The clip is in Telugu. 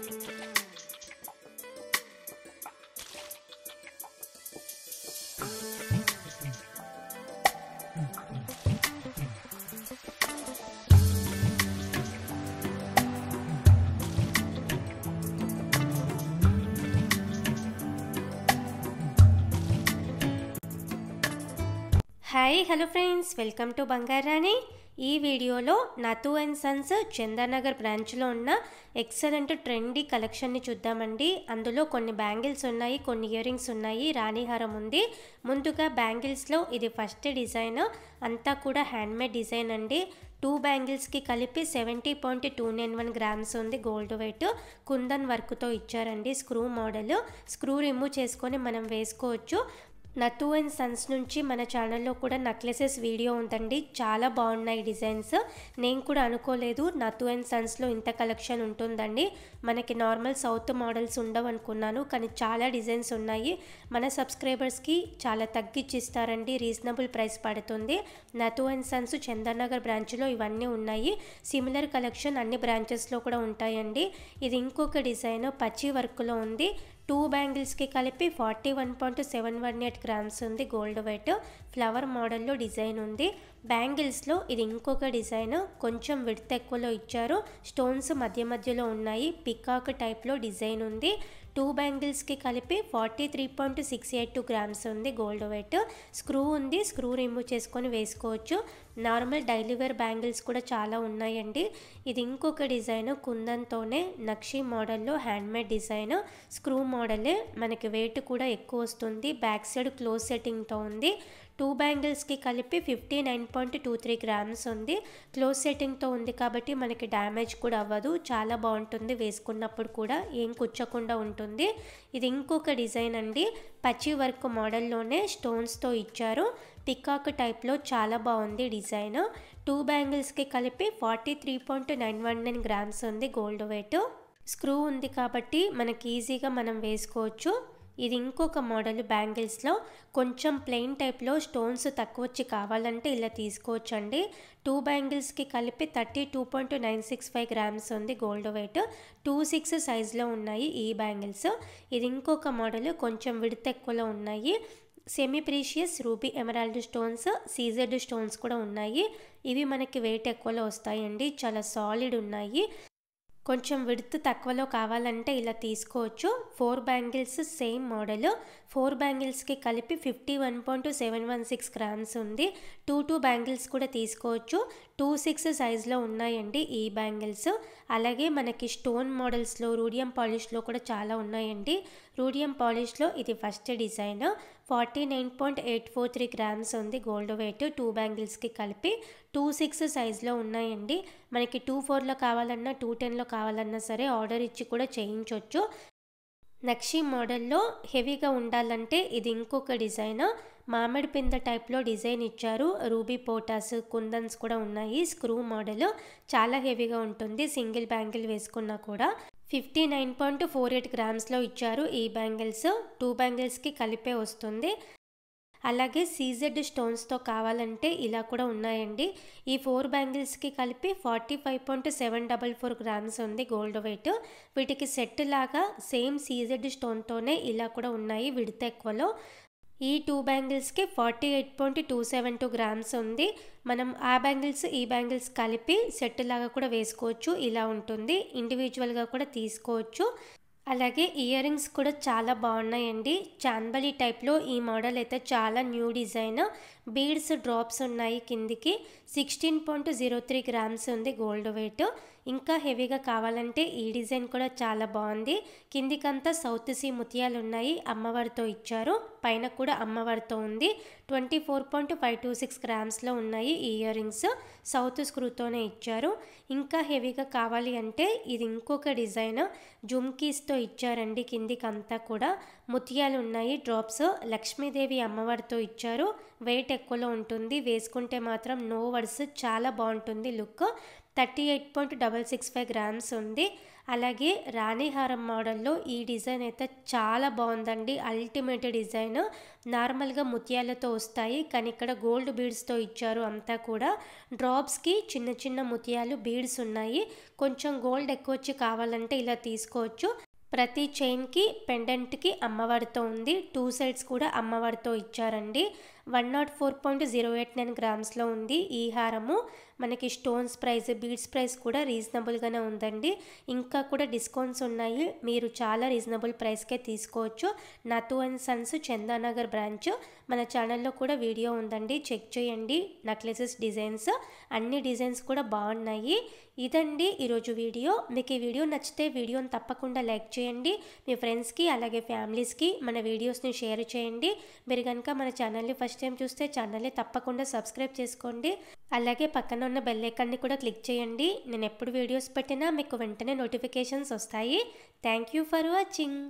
hi hello friends welcome to Bangarani ఈ వీడియోలో నతు అండ్ సన్స్ చందానగర్ బ్రాంచ్లో ఉన్న ఎక్సలెంట్ ట్రెండీ కలెక్షన్ని చూద్దామండి అందులో కొన్ని బ్యాంగిల్స్ ఉన్నాయి కొన్ని ఇయరింగ్స్ ఉన్నాయి రాణిహారం ఉంది ముందుగా బ్యాంగిల్స్లో ఇది ఫస్ట్ డిజైన్ అంతా కూడా హ్యాండ్మేడ్ డిజైన్ అండి టూ బ్యాంగిల్స్కి కలిపి seventy point two nine one grams ఉంది గోల్డ్ వెయిట్ కుందన్ వర్క్తో ఇచ్చారండి స్క్రూ మోడల్ స్క్రూ రిమూవ్ చేసుకొని మనం వేసుకోవచ్చు నతు అండ్ సన్స్ నుంచి మన ఛానల్లో కూడా నెక్లెసెస్ వీడియో ఉందండి చాలా బాగున్నాయి డిజైన్స్ నేను కూడా అనుకోలేదు నతు అండ్ సన్స్లో ఇంత కలెక్షన్ ఉంటుందండి మనకి నార్మల్ సౌత్ మోడల్స్ ఉండవు అనుకున్నాను కానీ చాలా డిజైన్స్ ఉన్నాయి మన సబ్స్క్రైబర్స్కి చాలా తగ్గిచ్చిస్తారండి రీజనబుల్ ప్రైస్ పడుతుంది నతు అండ్ సన్స్ చందర్నగర్ బ్రాంచ్లో ఇవన్నీ ఉన్నాయి సిమిలర్ కలెక్షన్ అన్ని బ్రాంచెస్లో కూడా ఉంటాయండి ఇది ఇంకొక డిజైన్ పచ్చి వర్క్లో ఉంది టూ బ్యాంగిల్స్కి కలిపి forty one point seven one eight grams ఉంది గోల్డ్ వైట్ ఫ్లవర్ మోడల్లో డిజైన్ ఉంది బ్యాంగిల్స్లో ఇది ఇంకొక డిజైన్ కొంచెం విడత ఎక్కువలో ఇచ్చారు స్టోన్స్ మధ్య మధ్యలో ఉన్నాయి పికాక్ టైప్లో డిజైన్ ఉంది టూ బ్యాంగిల్స్కి కలిపి forty three point six eight two grams ఉంది గోల్డ్ వెయిట్ స్క్రూ ఉంది స్క్రూ రిమూవ్ చేసుకొని వేసుకోవచ్చు నార్మల్ డైలీ వేర్ బ్యాంగిల్స్ కూడా చాలా ఉన్నాయండి ఇది ఇంకొక డిజైన్ కుందంతోనే నక్షి మోడల్లో హ్యాండ్మేడ్ డిజైన్ స్క్రూ మోడలే మనకి వెయిట్ కూడా ఎక్కువ వస్తుంది బ్యాక్ సైడ్ క్లోజ్ సెట్టింగ్తో ఉంది టూ బ్యాంగిల్స్కి కలిపి fifty nine point two three grams ఉంది క్లోజ్ సెట్టింగ్తో ఉంది కాబట్టి మనకి డ్యామేజ్ కూడా అవ్వదు చాలా బాగుంటుంది వేసుకున్నప్పుడు కూడా ఏం కుచ్చకుండా ఉంటుంది ఇది ఇంకొక డిజైన్ అండి పచ్చి వర్క్ మోడల్లోనే స్టోన్స్తో ఇచ్చారు పికాక్ టైప్లో చాలా బాగుంది డిజైన్ టూ బ్యాంగిల్స్కి కలిపి forty three point nine one nine grams ఉంది గోల్డ్ వెయిట్ స్క్రూ ఉంది కాబట్టి మనకి ఈజీగా మనం వేసుకోవచ్చు ఇది ఇంకొక మోడల్ బ్యాంగిల్స్లో కొంచెం ప్లెయిన్ టైప్లో స్టోన్స్ తక్కువ వచ్చి కావాలంటే ఇలా తీసుకోవచ్చు అండి టూ బ్యాంగిల్స్కి కలిపి thirty two point nine six five grams ఉంది గోల్డ్ వెయిట్ టూ సిక్స్ సైజ్లో ఉన్నాయి ఈ బ్యాంగిల్స్ ఇది ఇంకొక మోడల్ కొంచెం విడత ఎక్కువలో ఉన్నాయి semi precious ruby emerald stones సీజర్డ్ స్టోన్స్ కూడా ఉన్నాయి ఇవి మనకి వెయిట్ ఎక్కువలో వస్తాయండి చాలా సాలిడ్ ఉన్నాయి కొంచెం విడుతు తక్కువలో కావాలంటే ఇలా తీసుకోవచ్చు four bangles same model four బ్యాంగిల్స్కి కలిపి fifty one point seven one six grams ఉంది టూ టూ బ్యాంగిల్స్ కూడా తీసుకోవచ్చు టూ సిక్స్ సైజులో ఉన్నాయండి ఈ బ్యాంగిల్స్ అలాగే మనకి స్టోన్ మోడల్స్లో రూడియం పాలిష్లో కూడా చాలా ఉన్నాయండి రూడియం పాలిష్లో ఇది first design forty nine point eight four three grams ఉంది గోల్డ్ వెయిట్ టూ బ్యాంగిల్స్కి కలిపి టూ సిక్స్ సైజ్లో ఉన్నాయండి మనకి టూ ఫోర్లో కావాలన్నా టూ టెన్లో కావాలన్నా సరే ఆర్డర్ ఇచ్చి కూడా చేయించవచ్చు నక్షి మోడల్లో హెవీగా ఉండాలంటే ఇది ఇంకొక డిజైన్ మామిడి పింద టైప్లో డిజైన్ ఇచ్చారు రూబీ పోటాస్ కుందన్స్ కూడా ఉన్నాయి స్క్రూ మోడల్ చాలా హెవీగా ఉంటుంది సింగిల్ బ్యాంగిల్ వేసుకున్నా కూడా fifty nine point four eight గ్రామ్స్లో ఇచ్చారు ఈ బ్యాంగిల్స్ టూ బ్యాంగిల్స్కి కలిపే వస్తుంది అలాగే సీజెడ్ స్టోన్స్తో కావాలంటే ఇలా కూడా ఉన్నాయండి ఈ ఫోర్ బ్యాంగిల్స్కి కలిపి forty five point seven double four grams ఉంది గోల్డ్ వెయిట్ వీటికి సెట్ లాగా సేమ్ సీజెడ్ స్టోన్తోనే ఇలా కూడా ఉన్నాయి విడితే ఎక్కువలో ఈ టూ బ్యాంగిల్స్కి forty eight point two seven two grams ఉంది మనం ఆ బ్యాంగిల్స్ ఈ బ్యాంగిల్స్ కలిపి సెట్ లాగా కూడా వేసుకోవచ్చు ఇలా ఉంటుంది ఇండివిజువల్గా కూడా తీసుకోవచ్చు అలాగే ఇయర్ రింగ్స్ కూడా చాలా బాగున్నాయండి చాన్బలి టైప్లో ఈ మోడల్ అయితే చాలా న్యూ డిజైన్ బీడ్స్ డ్రాప్స్ ఉన్నాయి కిందికి sixteen point zero three grams ఉంది గోల్డ్ వెయిట్ ఇంకా హెవీగా కావాలంటే ఈ డిజైన్ కూడా చాలా బాగుంది కిందికంతా సౌత్ సీ ముత్యాలు ఉన్నాయి అమ్మవారితో ఇచ్చారు పైన కూడా అమ్మవారితో ఉంది twenty four point five two six గ్రామ్స్లో ఉన్నాయి ఈ ఇయర్ రింగ్స్ సౌత్ స్క్రూతోనే ఇచ్చారు ఇంకా హెవీగా కావాలి అంటే ఇది ఇంకొక డిజైన్ జుమ్కీస్తో ఇచ్చారండి కిందికంతా కూడా ముత్యాలు ఉన్నాయి డ్రాప్స్ లక్ష్మీదేవి అమ్మవారితో ఇచ్చారు వెయిట్ ఎక్కువలో ఉంటుంది వేసుకుంటే మాత్రం నో చాలా బాగుంటుంది look thirty eight point double six five grams ఉంది అలాగే రాణిహారం మోడల్లో ఈ డిజైన్ అయితే చాలా బాగుందండి అల్టిమేట్ డిజైన్ నార్మల్గా ముత్యాలతో వస్తాయి కానీ ఇక్కడ గోల్డ్ బీడ్స్తో ఇచ్చారు అంతా కూడా డ్రాప్స్కి చిన్న చిన్న ముత్యాలు బీడ్స్ ఉన్నాయి కొంచెం గోల్డ్ ఎక్కువ వచ్చి కావాలంటే ఇలా తీసుకోవచ్చు ప్రతి చైన్కి పెండెంట్కి అమ్మవారితో ఉంది టూ సైడ్స్ కూడా అమ్మవారితో ఇచ్చారండి one nought four point zero eight nine గ్రామ్స్లో ఉంది ఈ హారము మనకి స్టోన్స్ ప్రైస్ బీడ్స్ ప్రైస్ కూడా రీజనబుల్గానే ఉందండి ఇంకా కూడా డిస్కౌంట్స్ ఉన్నాయి మీరు చాలా రీజనబుల్ ప్రైస్కే తీసుకోవచ్చు Nathu and Sons Chandanagar branch మన ఛానల్లో కూడా వీడియో ఉందండి చెక్ చేయండి నెక్లెసెస్ డిజైన్స్ అన్ని డిజైన్స్ కూడా బాగున్నాయి ఇదండి ఈరోజు వీడియో మీకు ఈ వీడియో నచ్చితే వీడియోని తప్పకుండా లైక్ చేయండి మీ ఫ్రెండ్స్కి అలాగే ఫ్యామిలీస్కి మన వీడియోస్ని షేర్ చేయండి మీరు కనుక మన ఛానల్ని ఫస్ట్ టైం చూస్తే ఛానల్ని తప్పకుండా సబ్స్క్రైబ్ చేసుకోండి అలాగే పక్కన ఉన్న బెల్ కూడా క్లిక్ చేయండి నేను ఎప్పుడు వీడియోస్ పెట్టినా మీకు వెంటనే నోటిఫికేషన్స్ వస్తాయి థ్యాంక్ యూ ఫర్ వాచింగ్